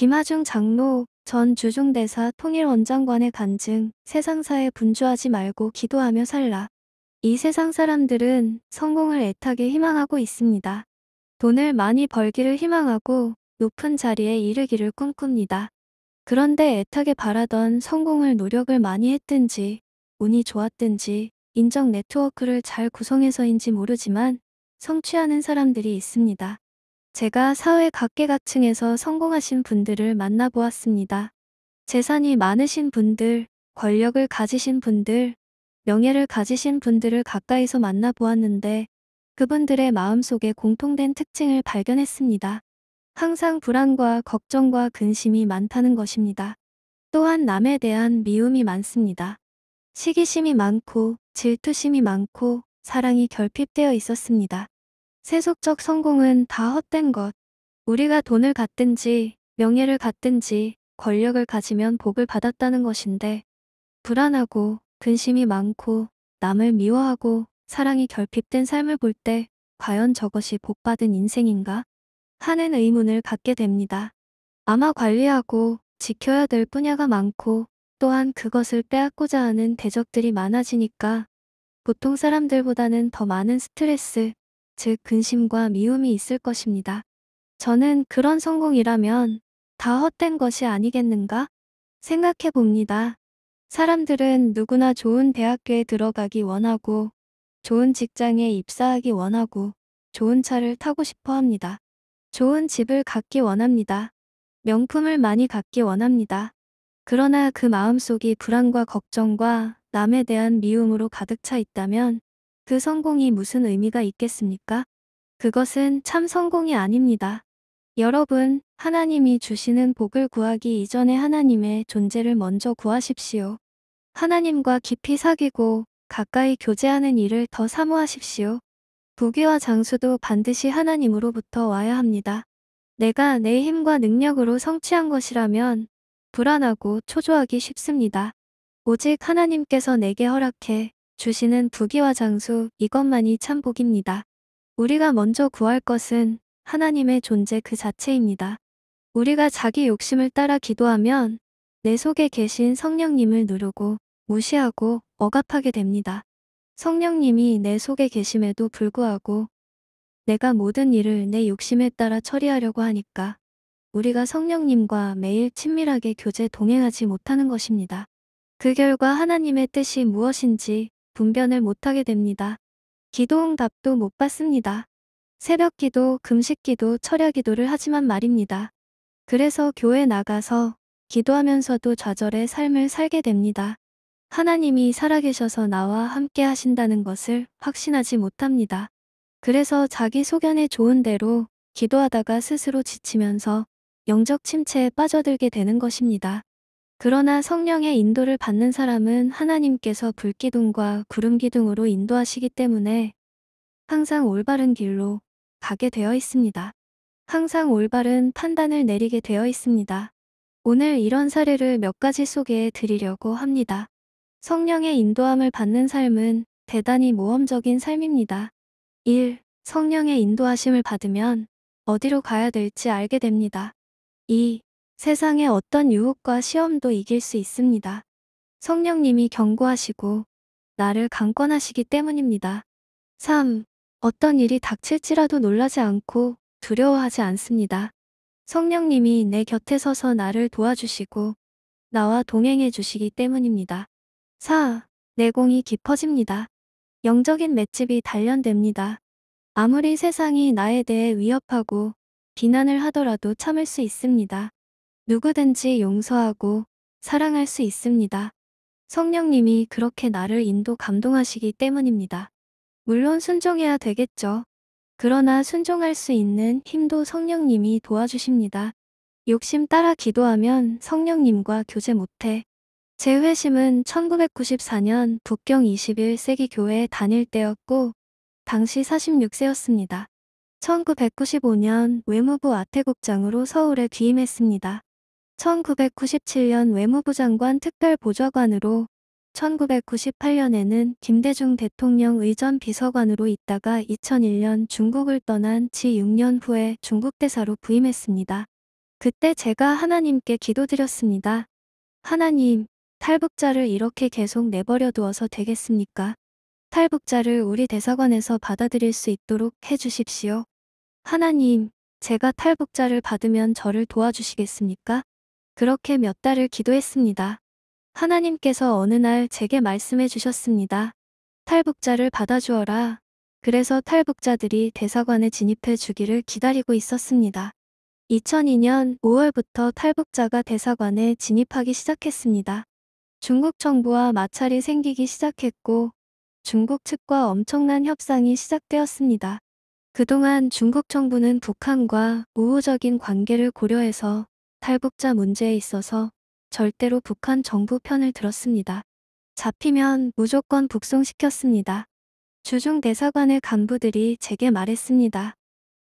김하중 장로, 전 주중대사 통일원장관의 간증, 세상사에 분주하지 말고 기도하며 살라. 이 세상 사람들은 성공을 애타게 희망하고 있습니다. 돈을 많이 벌기를 희망하고 높은 자리에 이르기를 꿈꿉니다. 그런데 애타게 바라던 성공을 노력을 많이 했든지 운이 좋았든지 인적 네트워크를 잘 구성해서인지 모르지만 성취하는 사람들이 있습니다. 제가 사회 각계각층에서 성공하신 분들을 만나보았습니다. 재산이 많으신 분들, 권력을 가지신 분들, 명예를 가지신 분들을 가까이서 만나보았는데 그분들의 마음속에 공통된 특징을 발견했습니다. 항상 불안과 걱정과 근심이 많다는 것입니다. 또한 남에 대한 미움이 많습니다. 시기심이 많고 질투심이 많고 사랑이 결핍되어 있었습니다. 세속적 성공은 다 헛된 것. 우리가 돈을 갖든지 명예를 갖든지 권력을 가지면 복을 받았다는 것인데 불안하고 근심이 많고 남을 미워하고 사랑이 결핍된 삶을 볼 때 과연 저것이 복받은 인생인가? 하는 의문을 갖게 됩니다. 아마 관리하고 지켜야 될 분야가 많고 또한 그것을 빼앗고자 하는 대적들이 많아지니까 보통 사람들보다는 더 많은 스트레스, 즉 근심과 미움이 있을 것입니다. 저는 그런 성공이라면 다 헛된 것이 아니겠는가? 생각해 봅니다. 사람들은 누구나 좋은 대학교에 들어가기 원하고, 좋은 직장에 입사하기 원하고, 좋은 차를 타고 싶어 합니다. 좋은 집을 갖기 원합니다. 명품을 많이 갖기 원합니다. 그러나 그 마음속이 불안과 걱정과 남에 대한 미움으로 가득 차 있다면 그 성공이 무슨 의미가 있겠습니까? 그것은 참 성공이 아닙니다. 여러분, 하나님이 주시는 복을 구하기 이전에 하나님의 존재를 먼저 구하십시오. 하나님과 깊이 사귀고 가까이 교제하는 일을 더 사모하십시오. 부귀와 장수도 반드시 하나님으로부터 와야 합니다. 내가 내 힘과 능력으로 성취한 것이라면 불안하고 초조하기 쉽습니다. 오직 하나님께서 내게 허락해 주시는 부귀와 장수 이것만이 참 복입니다. 우리가 먼저 구할 것은 하나님의 존재 그 자체입니다. 우리가 자기 욕심을 따라 기도하면 내 속에 계신 성령님을 누르고 무시하고 억압하게 됩니다. 성령님이 내 속에 계심에도 불구하고 내가 모든 일을 내 욕심에 따라 처리하려고 하니까 우리가 성령님과 매일 친밀하게 교제 동행하지 못하는 것입니다. 그 결과 하나님의 뜻이 무엇인지 분변을 못하게 됩니다. 기도응답도 못 받습니다. 새벽 기도, 금식 기도, 철야 기도를 하지만 말입니다. 그래서 교회 나가서 기도하면서도 좌절의 삶을 살게 됩니다. 하나님이 살아계셔서 나와 함께 하신다는 것을 확신하지 못합니다. 그래서 자기 소견에 좋은 대로 기도하다가 스스로 지치면서 영적 침체에 빠져들게 되는 것입니다. 그러나 성령의 인도를 받는 사람은 하나님께서 불기둥과 구름기둥으로 인도하시기 때문에 항상 올바른 길로 가게 되어 있습니다. 항상 올바른 판단을 내리게 되어 있습니다. 오늘 이런 사례를 몇 가지 소개해 드리려고 합니다. 성령의 인도함을 받는 삶은 대단히 모험적인 삶입니다. 1. 성령의 인도하심을 받으면 어디로 가야 될지 알게 됩니다. 2. 세상의 어떤 유혹과 시험도 이길 수 있습니다. 성령님이 경고하시고 나를 강권하시기 때문입니다. 3. 어떤 일이 닥칠지라도 놀라지 않고 두려워하지 않습니다. 성령님이 내 곁에 서서 나를 도와주시고 나와 동행해 주시기 때문입니다. 4. 내공이 깊어집니다. 영적인 맷집이 단련됩니다. 아무리 세상이 나에 대해 위협하고 비난을 하더라도 참을 수 있습니다. 누구든지 용서하고 사랑할 수 있습니다. 성령님이 그렇게 나를 인도 감동하시기 때문입니다. 물론 순종해야 되겠죠. 그러나 순종할 수 있는 힘도 성령님이 도와주십니다. 욕심 따라 기도하면 성령님과 교제 못해. 제 회심은 1994년 북경 21세기 교회 에 다닐 때였고 당시 46세였습니다. 1995년 외무부 아태국장으로 서울에 귀임했습니다. 1997년 외무부 장관 특별보좌관으로 1998년에는 김대중 대통령 의전 비서관으로 있다가 2001년 중국을 떠난 지 6년 후에 중국 대사로 부임했습니다. 그때 제가 하나님께 기도드렸습니다. 하나님, 탈북자를 이렇게 계속 내버려 두어서 되겠습니까? 탈북자를 우리 대사관에서 받아들일 수 있도록 해주십시오. 하나님, 제가 탈북자를 받으면 저를 도와주시겠습니까? 그렇게 몇 달을 기도했습니다. 하나님께서 어느 날 제게 말씀해 주셨습니다. 탈북자를 받아주어라. 그래서 탈북자들이 대사관에 진입해 주기를 기다리고 있었습니다. 2002년 5월부터 탈북자가 대사관에 진입하기 시작했습니다. 중국 정부와 마찰이 생기기 시작했고 중국 측과 엄청난 협상이 시작되었습니다. 그동안 중국 정부는 북한과 우호적인 관계를 고려해서 탈북자 문제에 있어서 절대로 북한 정부 편을 들었습니다. 잡히면 무조건 북송시켰습니다. 주중 대사관의 간부들이 제게 말했습니다.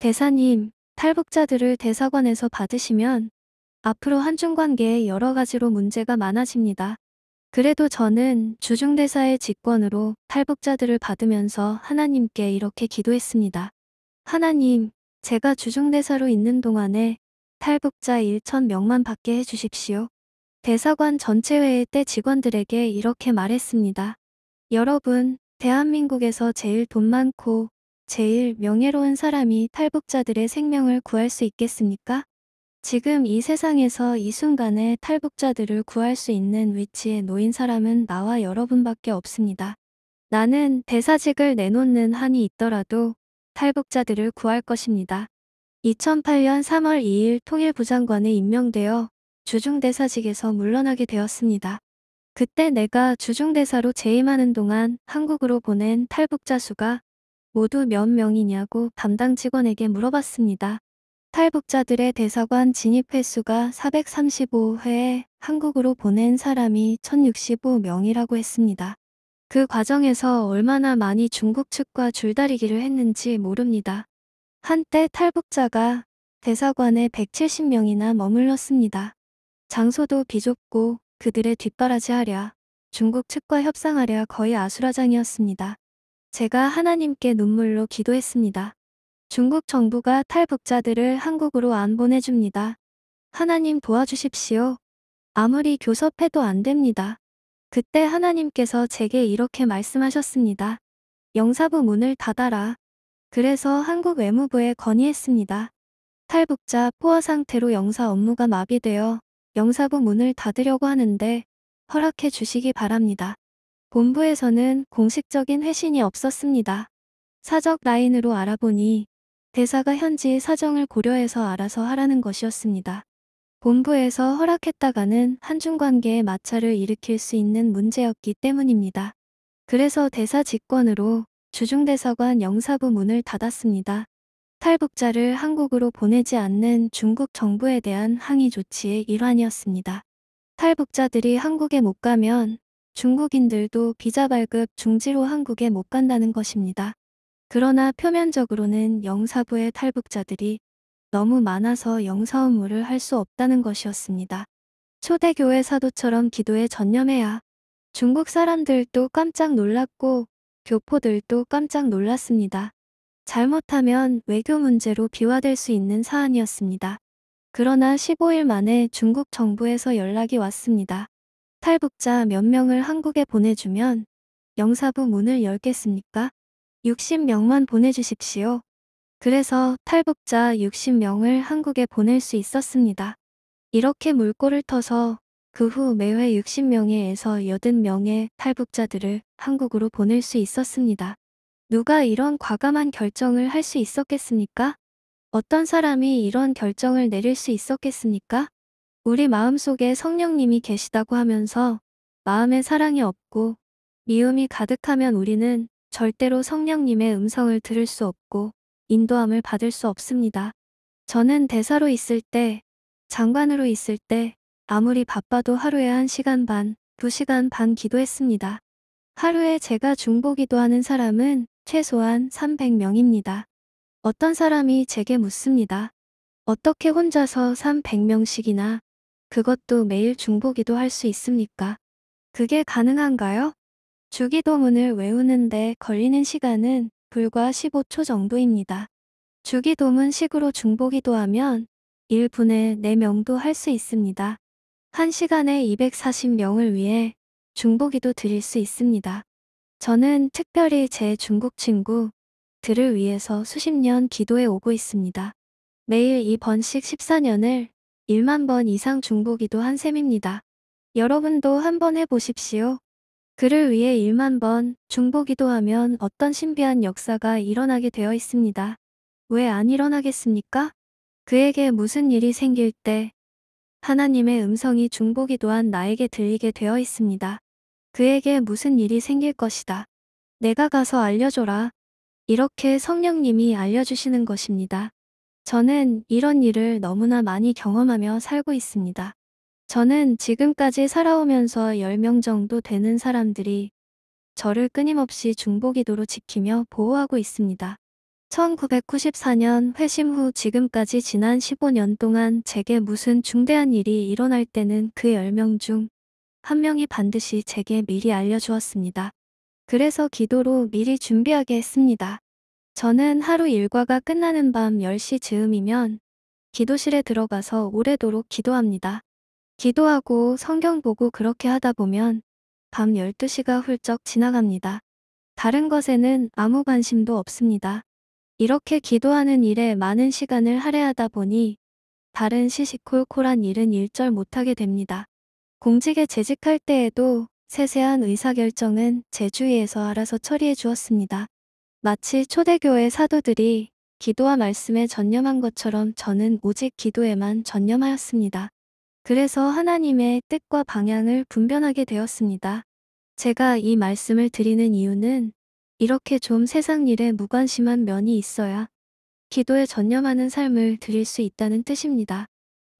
대사님, 탈북자들을 대사관에서 받으시면 앞으로 한중 관계에 여러 가지로 문제가 많아집니다. 그래도 저는 주중대사의 직권으로 탈북자들을 받으면서 하나님께 이렇게 기도했습니다. 하나님, 제가 주중대사로 있는 동안에 탈북자 1,000명만 받게 해주십시오. 대사관 전체회의 때 직원들에게 이렇게 말했습니다. 여러분, 대한민국에서 제일 돈 많고 제일 명예로운 사람이 탈북자들의 생명을 구할 수 있겠습니까? 지금 이 세상에서 이 순간에 탈북자들을 구할 수 있는 위치에 놓인 사람은 나와 여러분밖에 없습니다. 나는 대사직을 내놓는 한이 있더라도 탈북자들을 구할 것입니다. 2008년 3월 2일 통일부 장관에 임명되어 주중대사직에서 물러나게 되었습니다. 그때 내가 주중대사로 재임하는 동안 한국으로 보낸 탈북자 수가 모두 몇 명이냐고 담당 직원에게 물어봤습니다. 탈북자들의 대사관 진입 횟수가 435회에 한국으로 보낸 사람이 1065명이라고 했습니다. 그 과정에서 얼마나 많이 중국 측과 줄다리기를 했는지 모릅니다. 한때 탈북자가 대사관에 170명이나 머물렀습니다. 장소도 비좁고 그들의 뒷바라지하랴 중국 측과 협상하랴 거의 아수라장이었습니다. 제가 하나님께 눈물로 기도했습니다. 중국 정부가 탈북자들을 한국으로 안 보내줍니다. 하나님 도와주십시오. 아무리 교섭해도 안 됩니다. 그때 하나님께서 제게 이렇게 말씀하셨습니다. 영사부 문을 닫아라. 그래서 한국 외무부에 건의했습니다. 탈북자 포화 상태로 영사 업무가 마비되어 영사부 문을 닫으려고 하는데 허락해 주시기 바랍니다. 본부에서는 공식적인 회신이 없었습니다. 사적 라인으로 알아보니 대사가 현지 사정을 고려해서 알아서 하라는 것이었습니다. 본부에서 허락했다가는 한중관계에 마찰을 일으킬 수 있는 문제였기 때문입니다. 그래서 대사 직권으로 주중대사관 영사부 문을 닫았습니다. 탈북자를 한국으로 보내지 않는 중국 정부에 대한 항의 조치의 일환이었습니다. 탈북자들이 한국에 못 가면 중국인들도 비자 발급 중지로 한국에 못 간다는 것입니다. 그러나 표면적으로는 영사부의 탈북자들이 너무 많아서 영사 업무를 할 수 없다는 것이었습니다. 초대교회 사도처럼 기도에 전념해야 중국 사람들도 깜짝 놀랐고 교포들도 깜짝 놀랐습니다. 잘못하면 외교 문제로 비화될 수 있는 사안이었습니다. 그러나 15일 만에 중국 정부에서 연락이 왔습니다. 탈북자 몇 명을 한국에 보내주면 영사부 문을 열겠습니까? 60명만 보내주십시오. 그래서 탈북자 60명을 한국에 보낼 수 있었습니다. 이렇게 물꼬를 터서 그후 매회 60명에에서 80명의 탈북자들을 한국으로 보낼 수 있었습니다. 누가 이런 과감한 결정을 할 수 있었겠습니까? 어떤 사람이 이런 결정을 내릴 수 있었겠습니까? 우리 마음속에 성령님이 계시다고 하면서 마음에 사랑이 없고 미움이 가득하면 우리는 절대로 성령님의 음성을 들을 수 없고 인도함을 받을 수 없습니다. 저는 대사로 있을 때, 장관으로 있을 때 아무리 바빠도 하루에 한시간 반, 두시간반 기도했습니다. 하루에 제가 중보 기도하는 사람은 최소한 300명입니다. 어떤 사람이 제게 묻습니다. 어떻게 혼자서 300명씩이나 그것도 매일 중보 기도할 수 있습니까? 그게 가능한가요? 주기도문을 외우는데 걸리는 시간은 불과 15초 정도입니다. 주기도문 식으로 중보 기도하면 1분에 4명도 할 수 있습니다. 1시간에 240명을 위해 중보기도 드릴 수 있습니다. 저는 특별히 제 중국 친구들을 위해서 수십 년 기도해 오고 있습니다. 매일 2번씩 14년을 1만 번 이상 중보기도 한 셈입니다. 여러분도 한번 해보십시오. 그를 위해 1만 번 중보기도 하면 어떤 신비한 역사가 일어나게 되어 있습니다. 왜 안 일어나겠습니까? 그에게 무슨 일이 생길 때 하나님의 음성이 중보기 도한 나에게 들리게 되어 있습니다. 그에게 무슨 일이 생길 것이다. 내가 가서 알려줘라. 이렇게 성령님이 알려주시는 것입니다. 저는 이런 일을 너무나 많이 경험하며 살고 있습니다. 저는 지금까지 살아오면서 10명 정도 되는 사람들이 저를 끊임없이 중보기도로 지키며 보호하고 있습니다. 1994년 회심 후 지금까지 지난 15년 동안 제게 무슨 중대한 일이 일어날 때는 그 10명 중 한 명이 반드시 제게 미리 알려주었습니다. 그래서 기도로 미리 준비하게 했습니다. 저는 하루 일과가 끝나는 밤 10시 즈음이면 기도실에 들어가서 오래도록 기도합니다. 기도하고 성경 보고 그렇게 하다 보면 밤 12시가 훌쩍 지나갑니다. 다른 것에는 아무 관심도 없습니다. 이렇게 기도하는 일에 많은 시간을 할애하다 보니 다른 시시콜콜한 일은 일절 못하게 됩니다. 공직에 재직할 때에도 세세한 의사결정은 제 주위에서 알아서 처리해 주었습니다. 마치 초대교회 사도들이 기도와 말씀에 전념한 것처럼 저는 오직 기도에만 전념하였습니다. 그래서 하나님의 뜻과 방향을 분변하게 되었습니다. 제가 이 말씀을 드리는 이유는 이렇게 좀 세상 일에 무관심한 면이 있어야 기도에 전념하는 삶을 드릴 수 있다는 뜻입니다.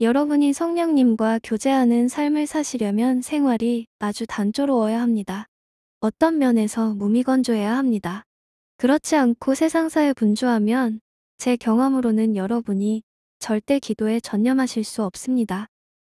여러분이 성령님과 교제하는 삶을 사시려면 생활이 아주 단조로워야 합니다. 어떤 면에서 무미 건조해야 합니다. 그렇지 않고 세상사에 분주하면 제 경험으로는 여러분이 절대 기도에 전념하실 수 없습니다.